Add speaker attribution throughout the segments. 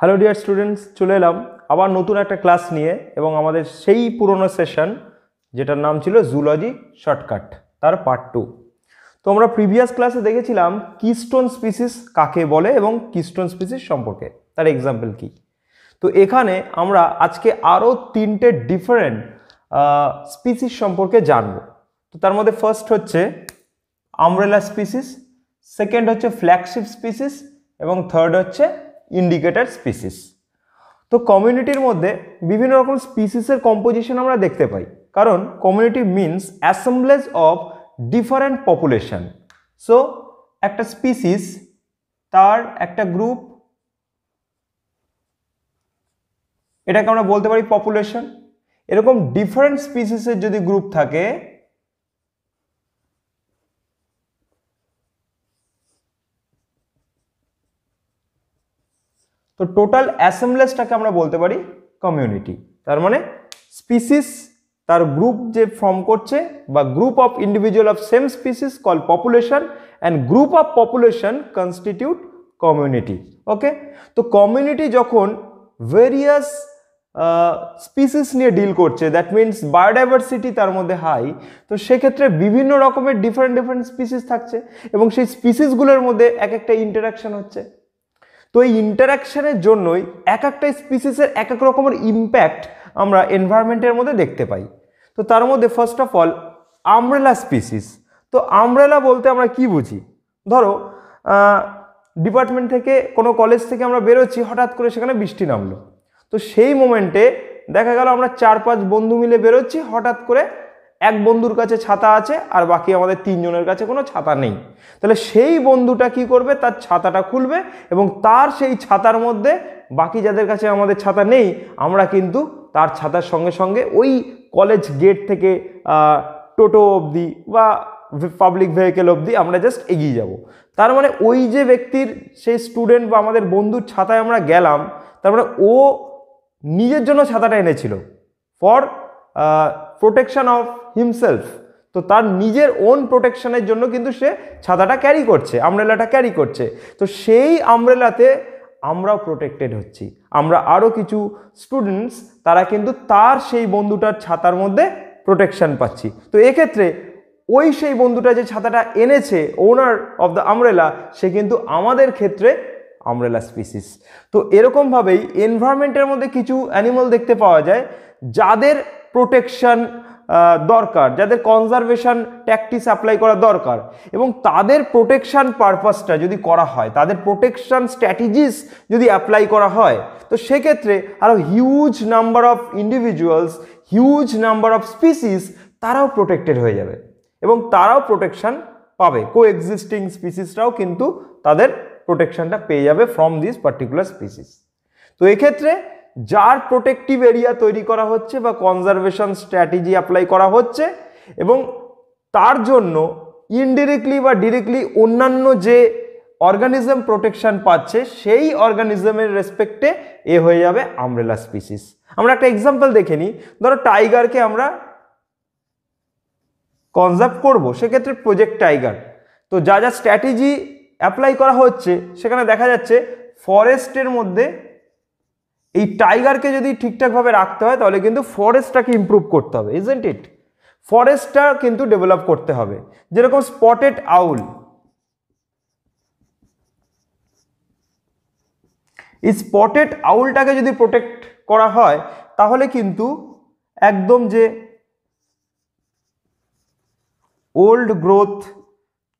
Speaker 1: Hello dear students চলে এলাম আবার নতুন একটা ক্লাস নিয়ে এবং আমাদের সেই পুরনো সেশন যেটার নাম ছিল জুলজি শর্টকাট তার পার্ট টু তো আমরা প্রিভিয়াস ক্লাসে দেখেছিলাম কিস্টোন স্পিসিস কাকে বলে এবং কিস্টোন স্পিসিস সম্পর্কে তার এক্সাম্পল কি তো এখানে আমরা আজকে আরও তিনটে ডিফারেন্ট স্পিসিস সম্পর্কে জানব তো তার মধ্যে ফার্স্ট হচ্ছে আমরেলা স্পিসিস সেকেন্ড হচ্ছে ফ্ল্যাগশিপ স্পিসিস এবং থার্ড হচ্ছে ইন্ডিকেটার স্পিসিস তো কমিউনিটির মধ্যে বিভিন্ন রকম স্পিসিসের কম্পোজিশন আমরা দেখতে পাই কারণ community means assemblage of different population so একটা স্পিসিস তার একটা গ্রুপ এটাকে আমরা বলতে পারি পপুলেশন এরকম ডিফারেন্ট স্পিসিসের যদি গ্রুপ থাকে তো টোটাল অ্যাসেম্বলেসটাকে আমরা বলতে পারি কমিউনিটি তার মানে স্পিসিস তার গ্রুপ যে ফর্ম করছে বা group of individual of same species call population and group of population constitute community okay তো কমিউনিটি যখন ভেরিয়াস স্পিসিস নিয়ে ডিল করছে দ্যাট মিনস বায়োডাইভার্সিটি তার মধ্যে হাই তো সেক্ষেত্রে বিভিন্ন রকমের ডিফারেন্ট ডিফারেন্ট স্পিসিস থাকছে এবং সেই স্পিসিসগুলোর মধ্যে এক একটা ইন্টারাকশন হচ্ছে তো এই ইন্টারাকশানের জন্যই এক একটা স্পিসিসের এক এক রকমের ইম্প্যাক্ট আমরা এনভায়রনমেন্টের মধ্যে দেখতে পাই তো তার মধ্যে first of all umbrella species তো আমরেলা বলতে আমরা কি বুঝি ধরো ডিপার্টমেন্ট থেকে কোনো কলেজ থেকে আমরা বেরোচ্ছি হঠাৎ করে সেখানে বৃষ্টি নামলো তো সেই মোমেন্টে দেখা গেল আমরা চার পাঁচ বন্ধু মিলে বেরোচ্ছি হঠাৎ করে এক বন্ধুর কাছে ছাতা আছে আর বাকি আমাদের তিনজনের কাছে কোনো ছাতা নেই তাহলে সেই বন্ধুটা কি করবে তার ছাতাটা খুলবে এবং তার সেই ছাতার মধ্যে বাকি যাদের কাছে আমাদের ছাতা নেই আমরা কিন্তু তার ছাতার সঙ্গে সঙ্গে ওই কলেজ গেট থেকে টোটো অবধি বা পাবলিক ভেহিকেল অবধি আমরা জাস্ট এগিয়ে যাব তার মানে ওই যে ব্যক্তির সেই স্টুডেন্ট বা আমাদের বন্ধুর ছাতায় আমরা গেলাম তার মানে ও নিজের জন্য ছাতাটা এনেছিল ফর প্রোটেকশন অফ হিমসেলফ তো তার নিজের ওন প্রোটেকশনের জন্য কিন্তু সে ছাতাটা ক্যারি করছে আমরেলাটা ক্যারি করছে তো সেই আমরেলাতে আমরাও প্রোটেক্টেড হচ্ছি আমরা আরও কিছু স্টুডেন্টস তারা কিন্তু তার সেই বন্ধুটার ছাতার মধ্যে প্রোটেকশান পাচ্ছি তো এক্ষেত্রে ওই সেই বন্ধুটা যে ছাতাটা এনেছে ওনার অফ দ্য আমরেলা সে কিন্তু আমাদের ক্ষেত্রে আমরেলা স্পিসিস তো এরকমভাবেই এনভায়রনমেন্টের মধ্যে কিছু অ্যানিমাল দেখতে পাওয়া যায় যাদের প্রোটেকশান দরকার যাদের কনজারভেশান ট্যাক্টিস অ্যাপ্লাই করা দরকার এবং তাদের প্রোটেকশান পারপাসটা যদি করা হয় তাদের প্রোটেকশান স্ট্র্যাটেজিস যদি অ্যাপ্লাই করা হয় তো সেক্ষেত্রে আরও huge number of individuals huge number of species তারাও প্রোটেক্টেড হয়ে যাবে এবং তারাও প্রোটেকশান পাবে কো এক্সিস্টিং স্পিসিসরাও কিন্তু তাদের প্রোটেকশানটা পেয়ে যাবে ফ্রম দিস পার্টিকুলার স্পিসিস তো এক্ষেত্রে যার প্রোটেকটিভ এরিয়া তৈরি করা হচ্ছে বা কনজারভেশন স্ট্র্যাটেজি অ্যাপ্লাই করা হচ্ছে এবং তার জন্য ইনডিরেক্টলি বা ডিরেক্টলি অন্যান্য যে অর্গানিজম প্রোটেকশন পাচ্ছে সেই অর্গানিজমের রেসপেক্টে এ হয়ে যাবে আমরেলা স্পিসিস আমরা একটা এক্সাম্পল দেখে নিই ধরো টাইগারকে আমরা কনজার্ভ করব সেক্ষেত্রে প্রজেক্ট টাইগার তো যা যা স্ট্র্যাটেজি অ্যাপ্লাই করা হচ্ছে সেখানে দেখা যাচ্ছে ফরেস্টের মধ্যে এই টাইগারকে যদি ঠিকঠাকভাবে রাখতে হয় তাহলে কিন্তু ফরেস্টটাকে ইম্প্রুভ করতে হবে ইজেন্ট ইট ফরেস্টটা কিন্তু ডেভেলপ করতে হবে যেরকম স্পটেড আউল এই স্পটেড আউলটাকে যদি প্রোটেক্ট করা হয় তাহলে কিন্তু একদম যে ওল্ড গ্রোথ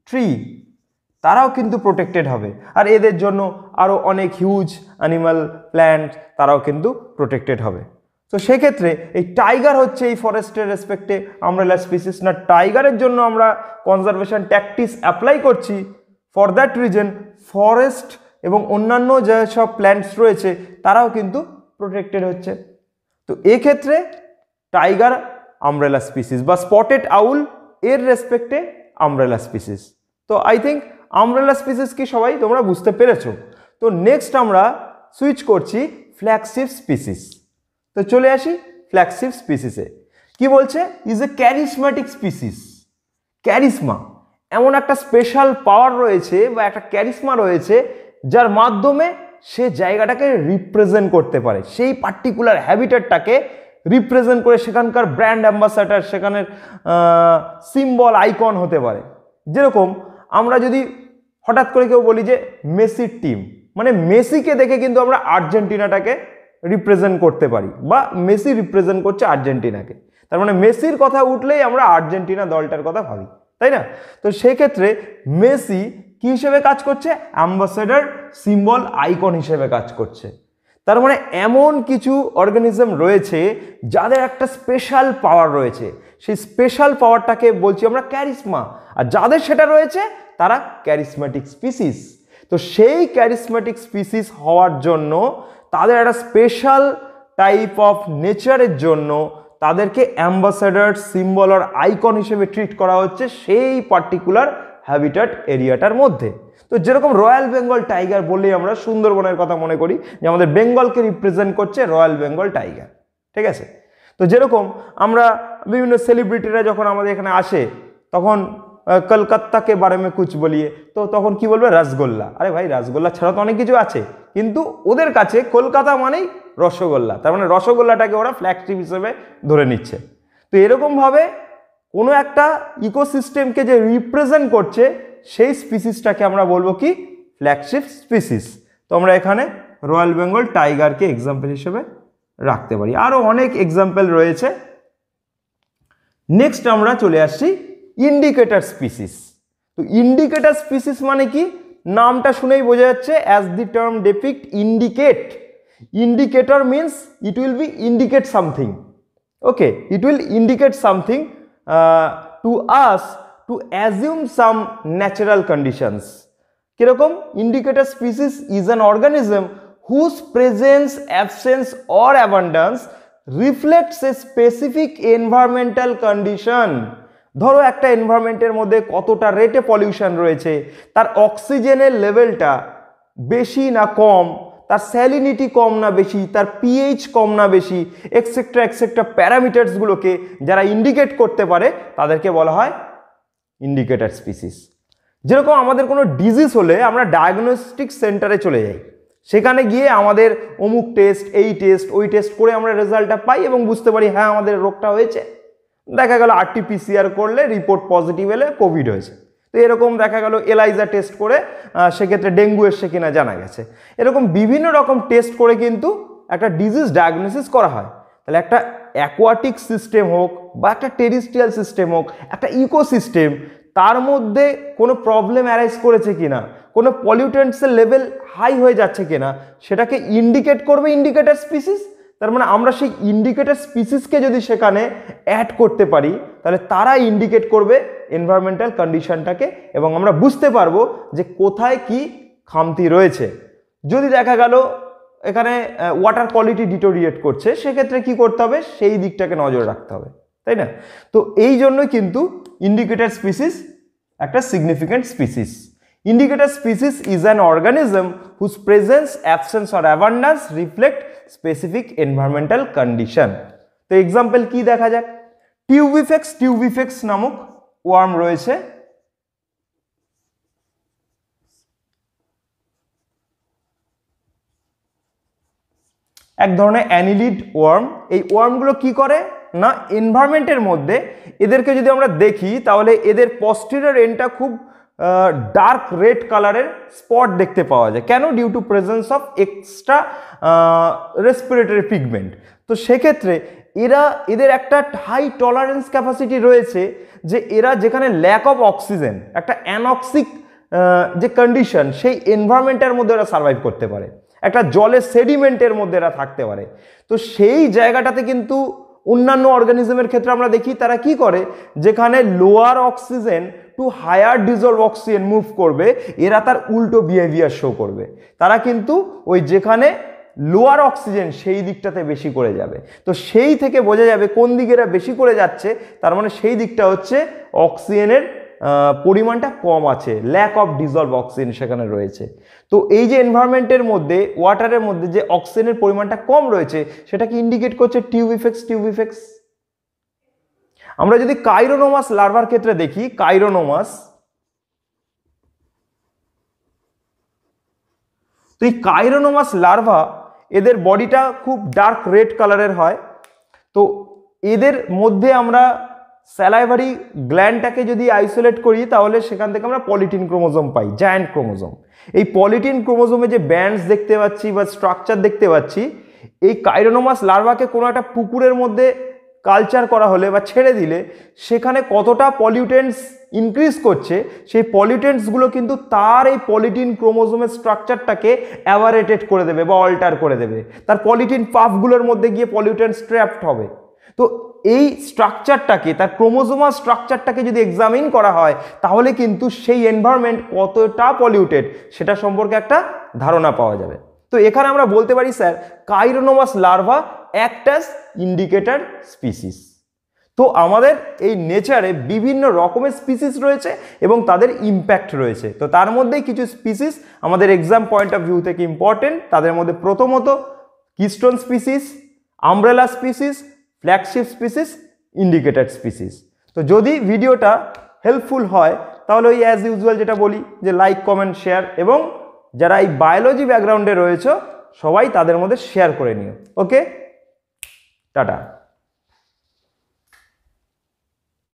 Speaker 1: ট্রি তারাও কিন্তু প্রোটেক্টেড হবে আর এদের জন্য আরও অনেক হিউজ অ্যানিমাল প্ল্যান্ট তারাও কিন্তু প্রোটেক্টেড হবে তো সেক্ষেত্রে এই টাইগার হচ্ছে এই ফরেস্টের রেসপেক্টে আমরেলা স্পিসিস না টাইগারের জন্য আমরা কনজারভেশন ট্যাকটিস অ্যাপ্লাই করছি ফর দ্যাট রিজন ফরেস্ট এবং অন্যান্য যেসব প্ল্যান্টস রয়েছে তারাও কিন্তু প্রোটেক্টেড হচ্ছে তো এক্ষেত্রে টাইগার আমরেলা স্পিসিস বা স্পটেড আউল এর রেসপেক্টে আমরেলা স্পিসিস তো আই থিঙ্ক আমব্রেলা স্পিসিস কি সবাই তোমরা বুঝতে পেরেছো তো নেক্সট আমরা সুইচ করছি ফ্ল্যাগশিপ স্পিসিস তো চলে আসি ফ্ল্যাগশিপ স্পিসিসে কি বলছে is a charismatic species charisma এমন একটা স্পেশাল পাওয়ার রয়েছে বা একটা ক্যারিসমা রয়েছে যার মাধ্যমে সে জায়গাটাকে রিপ্রেজেন্ট করতে পারে সেই পার্টিকুলার হ্যাবিটেটটাকে রিপ্রেজেন্ট করে সেখানকার ব্র্যান্ড অ্যাম্বাসাডার সেখানের সিম্বল আইকন হতে পারে যেরকম আমরা যদি হঠাৎ করে কেউ বলি যে মেসির টিম মানে মেসিকে দেখে কিন্তু আমরা আর্জেন্টিনাটাকে রিপ্রেজেন্ট করতে পারি বা মেসি রিপ্রেজেন্ট করছে আর্জেন্টিনাকে তার মানে মেসির কথা উঠলেই আমরা আর্জেন্টিনা দলটার কথা ভাবি তাই না তো সেক্ষেত্রে মেসি কী হিসেবে কাজ করছে অ্যাম্বাসেডার সিম্বল আইকন হিসেবে কাজ করছে তার মানে এমন কিছু অর্গানিজম রয়েছে যাদের একটা স্পেশাল পাওয়ার রয়েছে সেই স্পেশাল পাওয়ারটাকে বলছি আমরা ক্যারিসমা আর যাদের সেটা রয়েছে তারা ক্যারিসম্যাটিক স্পিসিস তো সেই ক্যারিসম্যাটিক স্পিসিস হওয়ার জন্য তাদের একটা স্পেশাল টাইপ অফ নেচারের জন্য তাদেরকে অ্যাম্বাসাডার সিম্বল আর আইকন হিসেবে ট্রিট করা হচ্ছে সেই পার্টিকুলার হ্যাবিটাট এরিয়াটার মধ্যে তো যেরকম রয়্যাল বেঙ্গল টাইগার বলেই আমরা সুন্দরবনের কথা মনে করি যে আমাদের বেঙ্গলকে রিপ্রেজেন্ট করছে রয়্যাল বেঙ্গল টাইগার ঠিক আছে তো যেরকম আমরা বিভিন্ন সেলিব্রিটিরা যখন আমাদের এখানে আসে তখন কলকাত্তাকে বারে মে কুচ বলিয়ে তো তখন কি বলবে রসগোল্লা আরে ভাই রসগোল্লা ছাড়া তো অনেক কিছু আছে কিন্তু ওদের কাছে কলকাতা মানেই রসগোল্লা তার মানে রসগোল্লাটাকে ওরা ফ্ল্যাগশিপ হিসেবে ধরে নিচ্ছে তো এরকমভাবে কোনো একটা ইকোসিস্টেমকে যে রিপ্রেজেন্ট করছে সেই স্পিসিসটাকে আমরা বলবো কি ফ্ল্যাগশিপ স্পিসিস তো আমরা এখানে রয়্যাল বেঙ্গল টাইগারকে এক্সাম্পল হিসেবে রাখতে পারি আরও অনেক এক্সাম্পল রয়েছে নেক্সট আমরা চলে আসছি ইন্ডিকেটার স্পিসিস তো ইন্ডিকেটার স্পিসিস মানে কি নামটা শুনেই বোঝা যাচ্ছে as the term depict indicate indicator means it will be indicate something okay it will indicate something uh, to us to assume some natural conditions. Kirakom indicator species is an organism whose presence, absence or abundance reflects a specific environmental condition. ধরো একটা এনভায়রনমেন্টের মধ্যে কতটা রেটে pollution রয়েছে তার অক্সিজেনের লেভেলটা বেশি না কম তার স্যালিনিটি কম না বেশি তার পিএইচ কম না বেশি এক্সেট্রা এক্সেট্রা প্যারামিটার্সগুলোকে যারা ইন্ডিকেট করতে পারে তাদেরকে বলা হয় ইন্ডিকেটার স্পিসিস যেরকম আমাদের কোনো ডিজিজ হলে আমরা ডায়াগনস্টিক সেন্টারে চলে যাই সেখানে গিয়ে আমাদের অমুক টেস্ট এই টেস্ট ওই টেস্ট করে আমরা রেজাল্টটা পাই এবং বুঝতে পারি হ্যাঁ আমাদের রোগটা হয়েছে দেখা গেল আরটি পিসিআর করলে রিপোর্ট পজিটিভ এলে কোভিড হয়েছে তো এরকম দেখা গেল এলাইজা টেস্ট করে সেক্ষেত্রে ডেঙ্গু এসছে কিনা জানা গেছে এরকম বিভিন্ন রকম টেস্ট করে কিন্তু একটা ডিজিজ ডায়াগনোসিস করা হয় তাহলে একটা অ্যাকোয়াটিক সিস্টেম হোক বা একটা টেরিস্ট্রিয়াল সিস্টেম হোক একটা ইকোসিস্টেম তার মধ্যে কোনো প্রবলেম অ্যারাইজ করেছে কিনা কোনো পলিউটেন্টসের লেভেল হাই হয়ে যাচ্ছে কিনা সেটাকে ইন্ডিকেট করবে ইন্ডিকেটার স্পিসিস তার মানে আমরা সেই ইন্ডিকেটার স্পিসিসকে যদি সেখানে অ্যাড করতে পারি তাহলে তারা ইন্ডিকেট করবে এনভায়রনমেন্টাল কন্ডিশনটাকে এবং আমরা বুঝতে পারবো যে কোথায় কি খামতি রয়েছে যদি দেখা গেল এখানে ওয়াটার কোয়ালিটি ডিটোরিয়েট করছে সেক্ষেত্রে কি করতে হবে সেই দিকটাকে নজর রাখতে হবে তাই না তো এই জন্যই কিন্তু ইন্ডিকেটার স্পিসিস একটা significant species indicator species is an organism whose presence absence or awareness reflect specific environmental condition তো এক্সাম্পল কি দেখা যাক টিউবিফেক্স টিউবিফেক্স নামক ওয়ার্ম রয়েছে এক ধরনের অ্যানিলিড ওয়ার্ম এই ওয়ার্মগুলো কি করে না এনভায়রনমেন্টের মধ্যে এদেরকে যদি আমরা দেখি তাহলে এদের পস্টেরিয়র এন্ডটা খুব ডার্ক রেড কালারের স্পট দেখতে পাওয়া যায় কেন due to presence of extra respiratory pigment তো সেক্ষেত্রে এরা এদের একটা হাই টলারেন্স ক্যাপাসিটি রয়েছে যে এরা যেখানে ল্যাক অফ অক্সিজেন একটা অ্যানক্সিক যে কন্ডিশন সেই এনভায়রনমেন্টের মধ্যে ওরা সার্ভাইভ করতে পারে একটা জলের সেডিমেন্টের মধ্যে এরা থাকতে পারে তো সেই জায়গাটাতে কিন্তু অন্যান্য অর্গানিজমের ক্ষেত্রে আমরা দেখি তারা কি করে যেখানে lower oxygen to higher dissolve oxygen move করবে এরা তার উল্টো বিহেভিয়ার শো করবে তারা কিন্তু ওই যেখানে লোয়ার অক্সিজেন সেই দিকটাতে বেশি করে যাবে তো সেই থেকে বোঝা যাবে কোন দিকেরা বেশি করে যাচ্ছে তার মানে সেই দিকটা হচ্ছে অক্সিজেনের পরিমাণটা কম আছে ল্যাক অফ ডিজলভ অক্সিজেন সেখানে রয়েছে তো এই যে এনভায়রনমেন্টের মধ্যে ওয়াটারের মধ্যে যে অক্সিজেনের পরিমাণটা কম রয়েছে সেটা কি ইন্ডিকেট করছে টিউব ইফেক্টস টিউব ইফেক্টস আমরা যদি কাইরোনোমাস লার্ভার ক্ষেত্রে দেখি কাইরোনোমাস তো এই কাইরোনোমাস লার্ভা এদের বডিটা খুব ডার্ক রেড কালারের হয় তো এদের মধ্যে আমরা স্যালাইভারি গ্ল্যান্ডটাকে যদি আইসোলেট করি তাহলে সেখান থেকে আমরা পলিটিন ক্রোমোজোম পাই জায়ান্ট ক্রোমোজোম এই পলিটিন ক্রোমোজোমে যে ব্যান্ডস দেখতে পাচ্ছি বা স্ট্রাকচার দেখতে পাচ্ছি এই কাইরোনোমাস লার্ভাকে কোনো একটা পুকুরের মধ্যে কালচার করা হলে বা ছেড়ে দিলে সেখানে কতটা পলিউটেন্টস ইনক্রিজ করছে সেই পলিউটেন্টসগুলো কিন্তু তার এই পলিটিন ক্রোমোজোমের স্ট্রাকচারটাকে অ্যাভারেটেড করে দেবে বা অল্টার করে দেবে তার পলিটিন পাফগুলোর মধ্যে গিয়ে পলিউটেন্টস ট্র্যাপড হবে তো এই স্ট্রাকচারটাকে তার ক্রোমোজোমার স্ট্রাকচারটাকে যদি এক্সামিন করা হয় তাহলে কিন্তু সেই এনভায়রনমেন্ট কতটা পলিউটেড সেটা সম্পর্কে একটা ধারণা পাওয়া যাবে তো এখানে আমরা বলতে পারি sir Chironomus larva acts indicator species তো আমাদের এই নেচারে বিভিন্ন রকমের স্পিসিস রয়েছে এবং তাদের ইম্প্যাক্ট রয়েছে তো তার মধ্যেই কিছু স্পিসিস আমাদের এক্সাম পয়েন্ট অফ ভিউ থেকে ইম্পর্টেন্ট তাদের মধ্যে প্রথমত keystone species umbrella species flagship species indicator species তো যদি ভিডিওটা হেল্পফুল হয় তাহলে ওই অ্যাজ ইউজুয়াল যেটা বলি যে লাইক কমেন্ট শেয়ার এবং যারা এই বায়োলজি ব্যাকগ্রাউন্ডে রয়েছে সবাই তাদের মধ্যে শেয়ার করে নিও ওকে Tata.